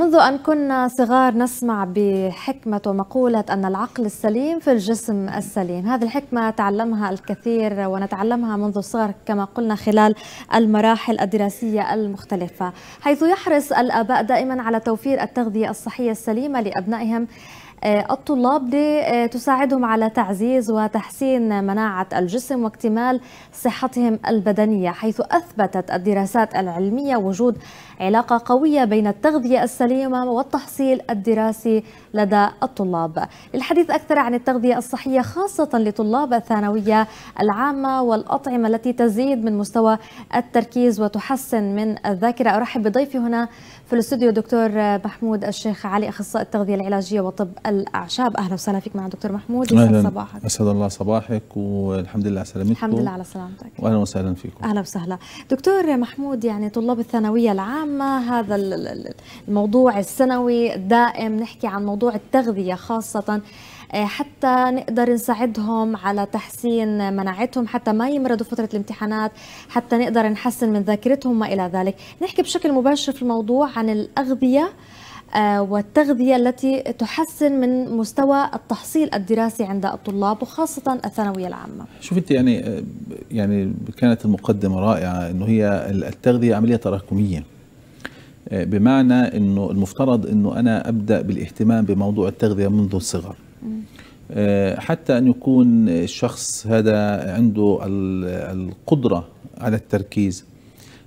منذ أن كنا صغار نسمع بحكمة ومقولة أن العقل السليم في الجسم السليم هذه الحكمة تعلمها الكثير ونتعلمها منذ الصغر كما قلنا خلال المراحل الدراسية المختلفة حيث يحرص الآباء دائما على توفير التغذية الصحية السليمة لأبنائهم آه، الطلاب لتساعدهم آه، على تعزيز وتحسين مناعة الجسم واكتمال صحتهم البدنية حيث أثبتت الدراسات العلمية وجود علاقة قوية بين التغذية السليمة والتحصيل الدراسي لدى الطلاب للحديث أكثر عن التغذية الصحية خاصة لطلاب الثانوية العامة والأطعمة التي تزيد من مستوى التركيز وتحسن من الذاكرة أرحب بضيفي هنا في الاستوديو دكتور محمود الشيخ علي اخصائي التغذيه العلاجيه وطب الاعشاب اهلا وسهلا فيك معنا دكتور محمود يسعد صباحك اسعد الله صباحك والحمد لله على سلامتكم الحمد لله على سلامتك واهلا وسهلا فيكم اهلا وسهلا دكتور محمود يعني طلاب الثانويه العامه هذا الموضوع السنوي الدائم نحكي عن موضوع التغذيه خاصه آه، حتى نقدر نساعدهم على تحسين مناعتهم حتى ما يمرضوا فترة الامتحانات حتى نقدر نحسن من ذاكرتهم ما إلى ذلك نحكي بشكل مباشر في الموضوع عن الأغذية آه، والتغذية التي تحسن من مستوى التحصيل الدراسي عند الطلاب وخاصة الثانوية العامة شوف انت يعني آه، يعني كانت المقدمة رائعة انه هي التغذية عملية تراكمية بمعنى انه المفترض انه انا ابدا بالاهتمام بموضوع التغذية منذ الصغر آه، حتى أن يكون الشخص هذا عنده القدرة على التركيز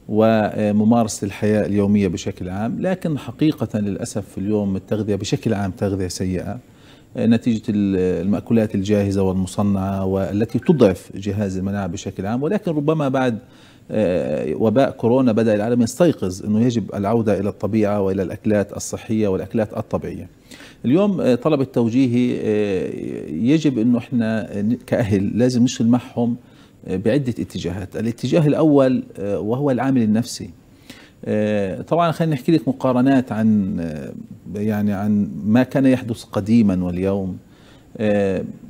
وممارسة الحياة اليومية بشكل عام لكن حقيقة للأسف اليوم التغذية بشكل عام تغذية سيئة آه، نتيجة المأكولات الجاهزة والمصنعة والتي تضعف جهاز المناعة بشكل عام ولكن ربما بعد آه، وباء كورونا بدأ العالم يستيقظ أنه يجب العودة إلى الطبيعة وإلى الأكلات الصحية والأكلات الطبيعية اليوم آه، طلب التوجيهي آه، يجب انه احنا آه، كاهل لازم نشتغل معهم بعده اتجاهات، الاتجاه الاول وهو العامل النفسي. طبعا خلينا نحكي لك مقارنات عن يعني عن ما كان يحدث قديما واليوم.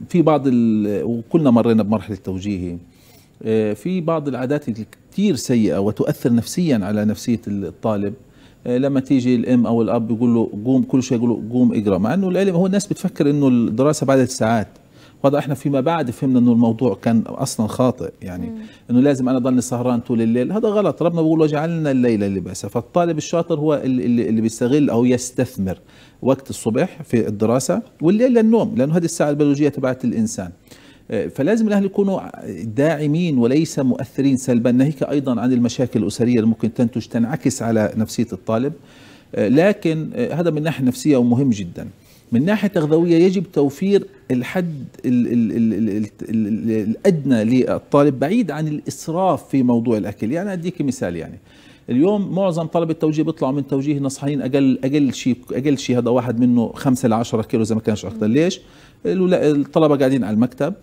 في بعض وكلنا مرينا بمرحله التوجيهي. في بعض العادات الكثير سيئه وتؤثر نفسيا على نفسيه الطالب. آه، لما تيجي الام او الاب يقول له قوم كل شيء يقول له قوم اقرا مع انه العلم هو الناس بتفكر انه الدراسه بعد ساعات وهذا احنا فيما بعد فهمنا انه الموضوع كان اصلا خاطئ يعني مم. انه لازم انا ضلني سهران طول الليل هذا غلط ربنا بيقول وجعلنا الليل لباسا فالطالب الشاطر هو اللي, اللي بيستغل او يستثمر وقت الصبح في الدراسه والليل للنوم لانه هذه الساعه البيولوجيه تبعت الانسان فلازم الاهل يكونوا داعمين وليس مؤثرين سلبا ناهيك ايضا عن المشاكل الاسريه اللي ممكن تنتج تنعكس على نفسيه الطالب آه، لكن آه، هذا من ناحيه نفسيه ومهم جدا من ناحيه تغذويه يجب توفير الحد الـ الـ الـ الـ الادنى للطالب بعيد عن الاسراف في موضوع الاكل يعني اديك مثال يعني اليوم معظم طلبه التوجيه بيطلعوا من توجيه نصحانين اقل اقل شيء اقل شيء هذا واحد منه 5 ل 10 كيلو اذا ما كانش اكثر ليش الطلبه قاعدين على المكتب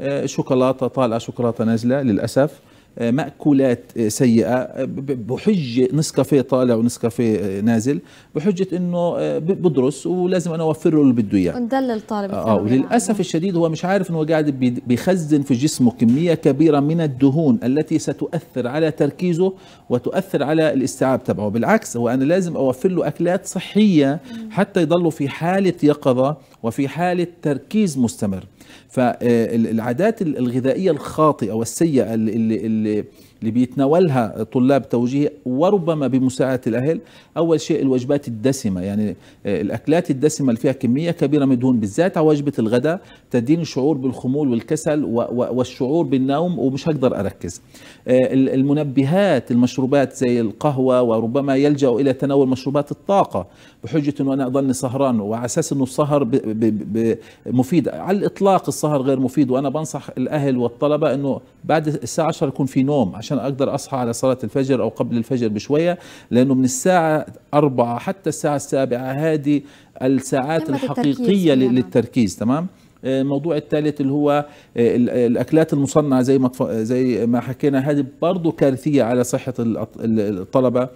آه، شوكولاته طالعه شوكولاته نازله للاسف آه، مأكولات آه، سيئة بحجة نسكافيه طالع ونسكافيه نازل بحجة انه بدرس ولازم انا اوفر له اللي بده اياه ندلل طالب اه يعني. وللاسف الشديد هو مش عارف انه قاعد بيخزن في جسمه كمية كبيرة من الدهون التي ستؤثر على تركيزه وتؤثر على الاستيعاب تبعه بالعكس هو انا لازم اوفر له اكلات صحية حتى يضلوا في حالة يقظة وفي حالة تركيز مستمر فالعادات الغذائيه الخاطئه والسيئه اللي, اللي اللي بيتناولها طلاب توجيه وربما بمساعده الاهل اول شيء الوجبات الدسمه يعني آه، الاكلات الدسمه اللي فيها كميه كبيره من الدهون بالذات على وجبه الغداء تديني شعور بالخمول والكسل والشعور بالنوم ومش هقدر اركز آه، المنبهات المشروبات زي القهوه وربما يلجأوا الى تناول مشروبات الطاقه بحجه انه انا اضلني سهران وعلى اساس انه السهر مفيد على الاطلاق السهر غير مفيد وانا بنصح الاهل والطلبه انه بعد الساعه 10 يكون في نوم عشان اقدر اصحى على صلاه الفجر او قبل الفجر بشويه لانه من الساعه 4 حتى الساعه السابعة هذه الساعات الحقيقيه للتركيز, للتركيز تمام آه، الموضوع الثالث اللي هو آه، الاكلات المصنعه زي ما زي ما حكينا هذه برضه كارثيه على صحه الطلبه آه،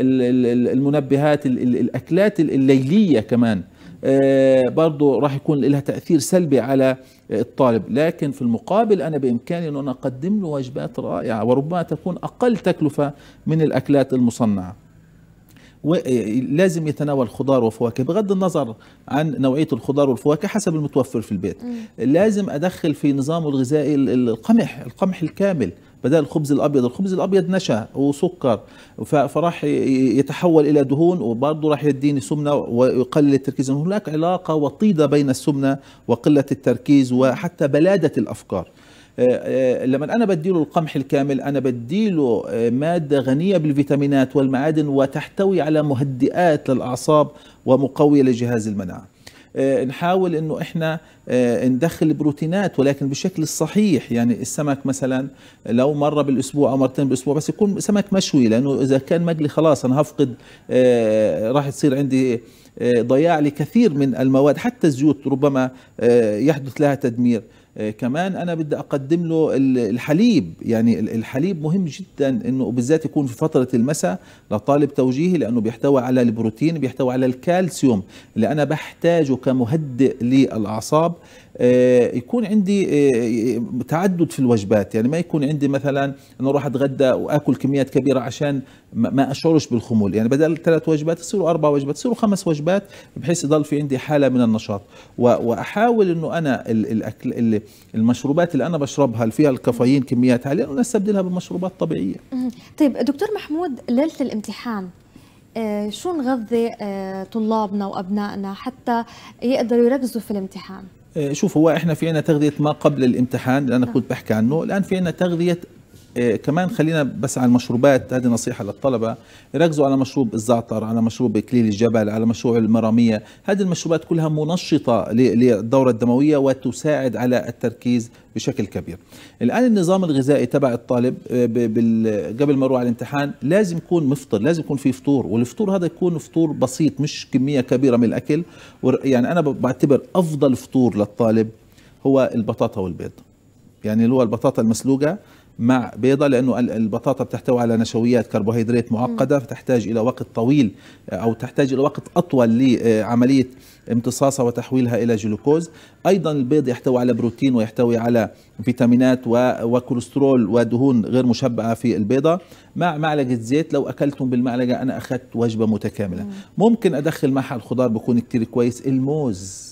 المنبهات الاكلات الليليه كمان آه، برضه راح يكون لها تأثير سلبي على آه، الطالب لكن في المقابل أنا بإمكاني أن أنا أقدم له وجبات رائعة وربما تكون أقل تكلفة من الأكلات المصنعة آه، لازم يتناول خضار وفواكه بغض النظر عن نوعية الخضار والفواكه حسب المتوفر في البيت لازم أدخل في نظامه الغذائي القمح القمح الكامل بدل الخبز الابيض الخبز الابيض نشا وسكر فراح يتحول الى دهون وبرضه راح يديني سمنه ويقلل التركيز هناك علاقه وطيده بين السمنه وقله التركيز وحتى بلاده الافكار آه، آه، لما انا بديله القمح الكامل انا بديله آه، ماده غنيه بالفيتامينات والمعادن وتحتوي على مهدئات للاعصاب ومقويه لجهاز المناعه آه، نحاول انه احنا آه، ندخل بروتينات ولكن بالشكل الصحيح يعني السمك مثلا لو مره بالاسبوع او مرتين بالاسبوع بس يكون سمك مشوي لانه اذا كان مقلي خلاص انا هفقد آه، راح تصير عندي ضياع لكثير من المواد حتى الزيوت ربما يحدث لها تدمير آه، كمان انا بدي اقدم له الحليب يعني الحليب مهم جدا انه بالذات يكون في فتره المساء لطالب توجيهي لانه بيحتوي على البروتين بيحتوي على الكالسيوم اللي انا بحتاجه كمهدئ للاعصاب آه، يكون عندي آه، آه، تعدد في الوجبات يعني ما يكون عندي مثلا أنا أروح اتغدى واكل كميات كبيره عشان ما اشعرش بالخمول يعني بدل ثلاث وجبات يصيروا اربع وجبات يصيروا خمس وجبات بحيث يضل في عندي حاله من النشاط واحاول انه انا الاكل المشروبات اللي انا بشربها اللي فيها الكافيين كميات عاليه انا استبدلها بمشروبات طبيعيه طيب دكتور محمود ليله الامتحان شو نغذي طلابنا وابنائنا حتى يقدروا يركزوا في الامتحان آه، شوف هو احنا في عنا تغذيه ما قبل الامتحان اللي انا نعم. كنت بحكي عنه الان في عنا تغذيه إيه، كمان خلينا بس على المشروبات هذه نصيحة للطلبة ركزوا على مشروب الزعتر على مشروب إكليل الجبل على مشروب المرامية هذه المشروبات كلها منشطة للدورة الدموية وتساعد على التركيز بشكل كبير الآن النظام الغذائي تبع الطالب إيه، قبل ما يروح على الامتحان لازم يكون مفطر لازم يكون في فطور والفطور هذا يكون فطور بسيط مش كمية كبيرة من الأكل يعني أنا بعتبر أفضل فطور للطالب هو البطاطا والبيض يعني اللي هو البطاطا المسلوقة مع بيضة لأنه البطاطا بتحتوي على نشويات كربوهيدرات معقدة فتحتاج إلى وقت طويل آه، أو تحتاج إلى وقت أطول لعملية امتصاصها وتحويلها إلى جلوكوز أيضا البيض يحتوي على بروتين ويحتوي على فيتامينات وكوليسترول ودهون غير مشبعة في البيضة مع معلقة زيت لو أكلتم بالمعلقة أنا أخذت وجبة متكاملة ممكن أدخل معها الخضار بكون كتير كويس الموز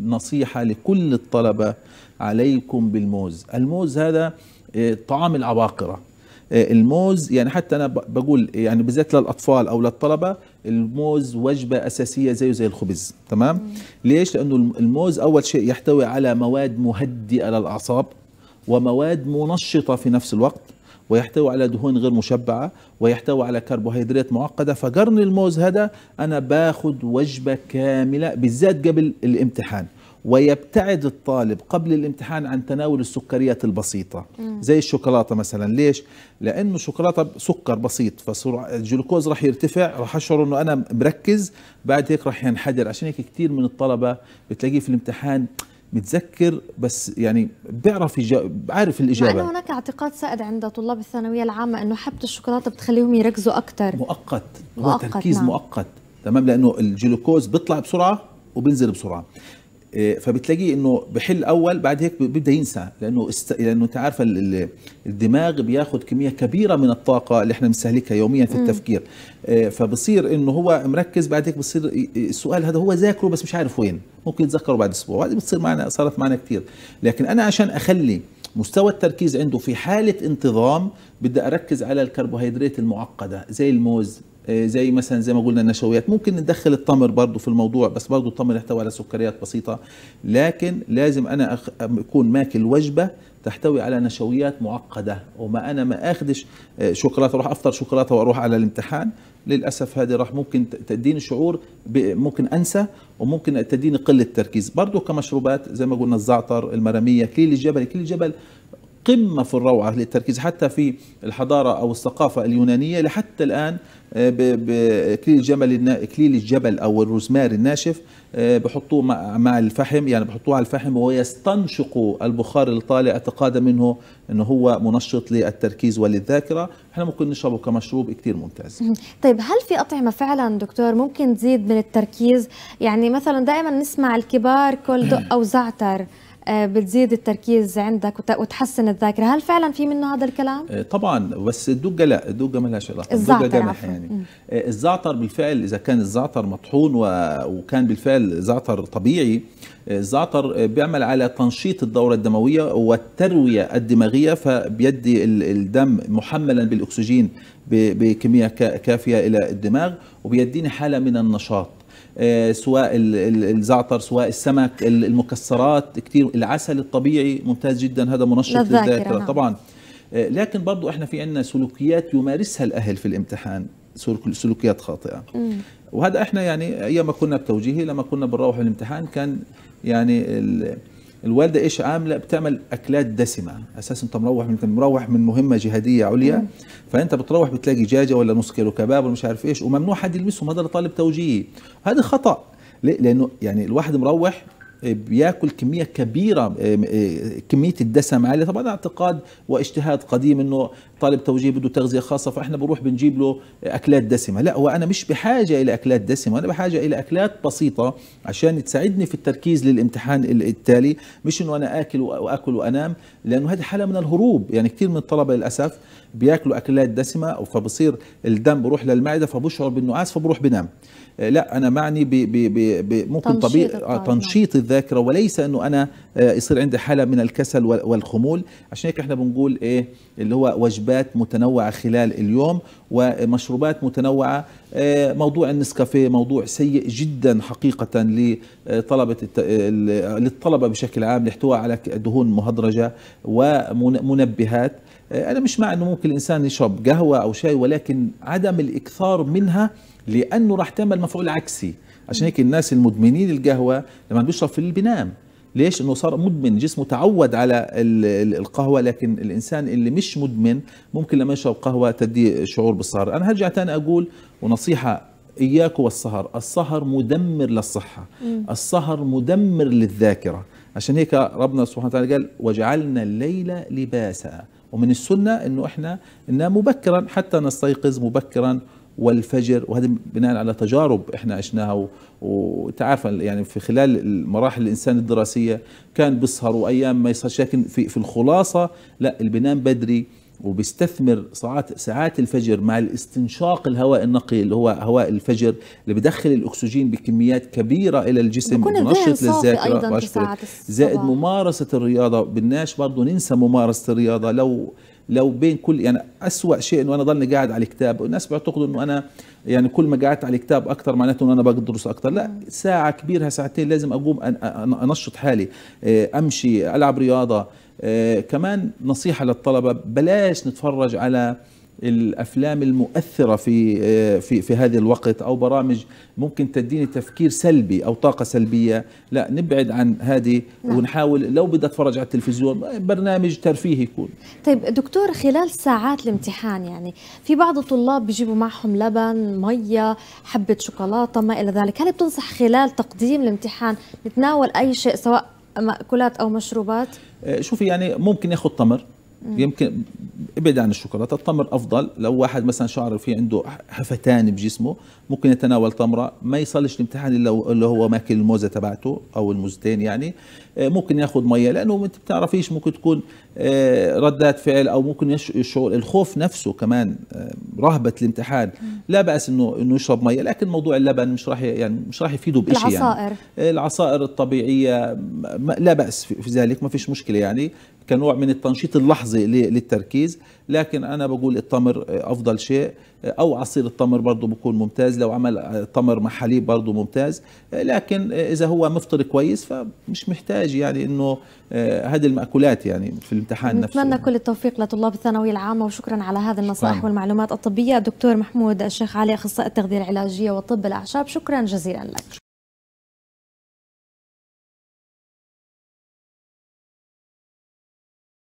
نصيحة لكل الطلبة عليكم بالموز الموز هذا طعام العباقرة إيه، الموز يعني حتى انا بقول يعني بالذات للاطفال او للطلبه الموز وجبه اساسيه زيه زي الخبز تمام مم. ليش لانه الموز اول شيء يحتوي على مواد مهدئه للاعصاب ومواد منشطه في نفس الوقت ويحتوي على دهون غير مشبعه ويحتوي على كربوهيدرات معقده فقرن الموز هذا انا باخذ وجبه كامله بالذات قبل الامتحان ويبتعد الطالب قبل الامتحان عن تناول السكريات البسيطة زي الشوكولاتة مثلا ليش؟ لأنه الشوكولاتة سكر بسيط فالجلوكوز رح يرتفع رح أشعر أنه أنا مركز بعد هيك رح ينحدر عشان هيك كثير من الطلبة بتلاقيه في الامتحان متذكر بس يعني بيعرف عارف الاجابه مع هناك اعتقاد سائد عند طلاب الثانويه العامه انه حبه الشوكولاته بتخليهم يركزوا اكثر مؤقت هو مؤقت تركيز نعم. مؤقت تمام لانه الجلوكوز بيطلع بسرعه وبينزل بسرعه إيه، فبتلاقي انه بحل اول بعد هيك بيبدا ينسى لانه است... لانه انت عارفه الدماغ بياخذ كميه كبيره من الطاقه اللي احنا بنستهلكها يوميا في التفكير إيه، فبصير انه هو مركز بعد هيك بصير السؤال هذا هو ذاكره بس مش عارف وين ممكن يتذكره بعد اسبوع وهذه بتصير معنا صارت معنا كثير لكن انا عشان اخلي مستوى التركيز عنده في حاله انتظام بدي اركز على الكربوهيدرات المعقده زي الموز آه، زي مثلا زي ما قلنا النشويات ممكن ندخل التمر برضو في الموضوع بس برضو التمر يحتوي على سكريات بسيطة لكن لازم أنا أكون ماكل وجبة تحتوي على نشويات معقدة وما أنا ما أخدش آه، شوكولاتة أروح أفطر شوكولاتة وأروح على الامتحان للأسف هذه راح ممكن تديني شعور ممكن أنسى وممكن تديني قلة تركيز برضو كمشروبات زي ما قلنا الزعتر المرمية كليل الجبل كليل الجبل قمة في الروعة للتركيز حتى في الحضارة أو الثقافة اليونانية لحتى الآن آه، بإكليل الجمل إكليل الجبل أو الروزماري الناشف آه، بحطوه مع الفحم يعني بحطوه على الفحم ويستنشق البخار الطالع اعتقادا منه أنه هو منشط للتركيز وللذاكرة احنا ممكن نشربه كمشروب كتير ممتاز طيب هل في أطعمة فعلا دكتور ممكن تزيد من التركيز يعني مثلا دائما نسمع الكبار كل دق أو زعتر آه، بتزيد التركيز عندك وتحسن الذاكره هل فعلا في منه هذا الكلام آه، طبعا بس الدقه لا الدقه ما لهاش علاقه الدقه جمح يعني آه، الزعتر بالفعل اذا كان الزعتر مطحون وكان بالفعل زعتر طبيعي الزعتر بيعمل على تنشيط الدورة الدموية والتروية الدماغية فبيدي الدم محملا بالأكسجين بكمية كافية إلى الدماغ وبيديني حالة من النشاط آه، سواء الزعتر سواء السمك المكسرات كثير العسل الطبيعي ممتاز جدا هذا منشط للذاكره نعم. طبعا آه، لكن برضو احنا في عندنا سلوكيات يمارسها الاهل في الامتحان سلوكيات خاطئه وهذا احنا يعني ايام ما كنا بتوجيهي لما كنا بنروح الامتحان كان يعني الوالده ايش عامله بتعمل اكلات دسمه اساسا انت مروح من مروح من مهمه جهاديه عليا فانت بتروح بتلاقي دجاجه ولا نص كيلو كباب ولا مش عارف ايش وممنوع حد يلمسهم هذا طالب توجيهي هذا خطا ليه؟ لانه يعني الواحد مروح إيه، بياكل كميه كبيره إيه، إيه، كميه الدسم عاليه طبعا اعتقاد واجتهاد قديم انه طالب توجيه بده تغذيه خاصه فاحنا بنروح بنجيب له اكلات دسمه لا وانا مش بحاجه الى اكلات دسمه انا بحاجه الى اكلات بسيطه عشان تساعدني في التركيز للامتحان التالي مش انه انا اكل واكل وانام لانه هذه حاله من الهروب يعني كثير من الطلبه للاسف بياكلوا اكلات دسمه فبصير الدم بروح للمعده فبشعر بالنعاس فبروح بنام لا انا معني ب ب ممكن تنشيط طبيعي تنشيط الذاكره وليس انه انا آه، يصير عندي حاله من الكسل والخمول عشان هيك احنا بنقول ايه اللي هو وجبات متنوعه خلال اليوم ومشروبات متنوعه آه، موضوع النسكافيه موضوع سيء جدا حقيقه لطلبه آه، للطلبه بشكل عام لاحتواء على دهون مهدرجه ومنبهات آه، انا مش مع انه ممكن الانسان يشرب قهوه او شاي ولكن عدم الاكثار منها لانه راح تعمل مفعول عكسي عشان هيك الناس المدمنين القهوه لما بيشرب في بينام ليش انه صار مدمن جسمه تعود على القهوه لكن الانسان اللي مش مدمن ممكن لما يشرب قهوه تدي شعور بالسهر انا هرجع ثاني اقول ونصيحه إياك والسهر السهر مدمر للصحة السهر مدمر للذاكرة عشان هيك ربنا سبحانه وتعالى قال وجعلنا الليل لباسا ومن السنة انه احنا ننام مبكرا حتى نستيقظ مبكرا والفجر وهذا بناء على تجارب احنا عشناها وتعرف يعني في خلال مراحل الانسان الدراسيه كان بيسهر وايام ما يسهرش لكن في في الخلاصه لا اللي بينام بدري وبيستثمر ساعات ساعات الفجر مع الاستنشاق الهواء النقي اللي هو هواء الفجر اللي بدخل الاكسجين بكميات كبيره الى الجسم ونشط للذاكره زائد ممارسه الرياضه بدناش برضه ننسى ممارسه الرياضه لو لو بين كل يعني اسوا شيء انه انا ضلني قاعد على الكتاب والناس بيعتقدوا انه انا يعني كل ما قعدت على الكتاب اكثر معناته انه انا بدرس اكثر لا ساعه كبيرها ساعتين لازم اقوم انشط حالي آه، امشي العب رياضه آه، كمان نصيحة للطلبة بلاش نتفرج على الافلام المؤثره في آه، في في هذا الوقت او برامج ممكن تديني تفكير سلبي او طاقه سلبيه لا نبعد عن هذه نعم. ونحاول لو بدي اتفرج على التلفزيون برنامج ترفيهي يكون طيب دكتور خلال ساعات الامتحان يعني في بعض الطلاب بيجيبوا معهم لبن ميه حبه شوكولاته ما الى ذلك هل بتنصح خلال تقديم الامتحان نتناول اي شيء سواء مأكولات أو مشروبات آه، شوفي يعني ممكن ياخذ تمر مم. يمكن ابعد عن الشوكولاته التمر افضل لو واحد مثلا شعر في عنده هفتان بجسمه ممكن يتناول تمره ما يصلش الامتحان الا اللي هو ماكل الموزه تبعته او الموزتين يعني آه، ممكن ياخذ ميه لانه انت بتعرفيش ممكن تكون آه، ردات فعل او ممكن الشعور الخوف نفسه كمان آه، رهبه الامتحان لا باس انه انه يشرب ميه لكن موضوع اللبن مش راح يعني مش راح يفيده بشيء يعني العصائر العصائر الطبيعيه لا باس في ذلك ما فيش مشكله يعني كنوع من التنشيط اللحظي للتركيز لكن انا بقول التمر افضل شيء او عصير التمر برضه بكون ممتاز لو عمل تمر مع حليب برضه ممتاز لكن اذا هو مفطر كويس فمش محتاج يعني انه آه، هذه المأكولات يعني في الامتحان نفسه نتمنى كل التوفيق لطلاب الثانوية العامة وشكرا على هذه النصائح والمعلومات الطبية دكتور محمود الشيخ علي اخصائي التغذية العلاجية وطب الأعشاب شكرا جزيلا لك